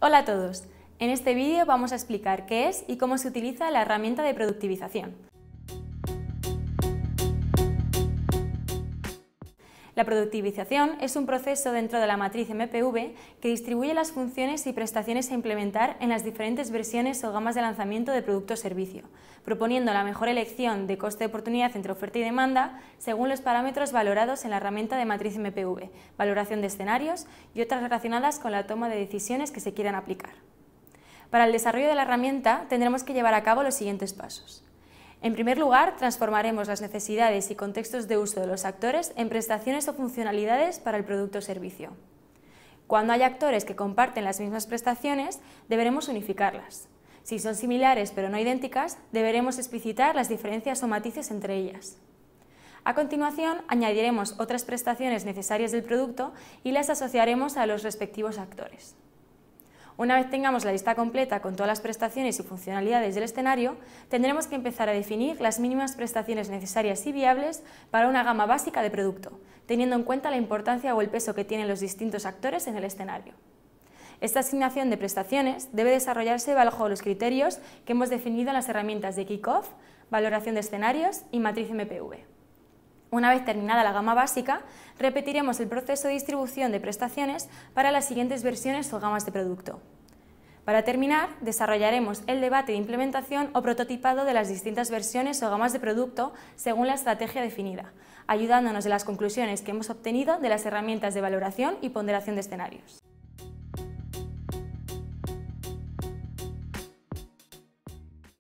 Hola a todos. En este vídeo vamos a explicar qué es y cómo se utiliza la herramienta de productivización. La productivización es un proceso dentro de la matriz MPV que distribuye las funciones y prestaciones a implementar en las diferentes versiones o gamas de lanzamiento de producto o servicio, proponiendo la mejor elección de coste de oportunidad entre oferta y demanda según los parámetros valorados en la herramienta de matriz MPV, valoración de escenarios y otras relacionadas con la toma de decisiones que se quieran aplicar. Para el desarrollo de la herramienta tendremos que llevar a cabo los siguientes pasos. En primer lugar, transformaremos las necesidades y contextos de uso de los actores en prestaciones o funcionalidades para el producto o servicio. Cuando hay actores que comparten las mismas prestaciones, deberemos unificarlas. Si son similares pero no idénticas, deberemos explicitar las diferencias o matices entre ellas. A continuación, añadiremos otras prestaciones necesarias del producto y las asociaremos a los respectivos actores. Una vez tengamos la lista completa con todas las prestaciones y funcionalidades del escenario, tendremos que empezar a definir las mínimas prestaciones necesarias y viables para una gama básica de producto, teniendo en cuenta la importancia o el peso que tienen los distintos actores en el escenario. Esta asignación de prestaciones debe desarrollarse bajo los criterios que hemos definido en las herramientas de Kickoff, valoración de escenarios y matriz MPV. Una vez terminada la gama básica, repetiremos el proceso de distribución de prestaciones para las siguientes versiones o gamas de producto. Para terminar, desarrollaremos el debate de implementación o prototipado de las distintas versiones o gamas de producto según la estrategia definida, ayudándonos de las conclusiones que hemos obtenido de las herramientas de valoración y ponderación de escenarios.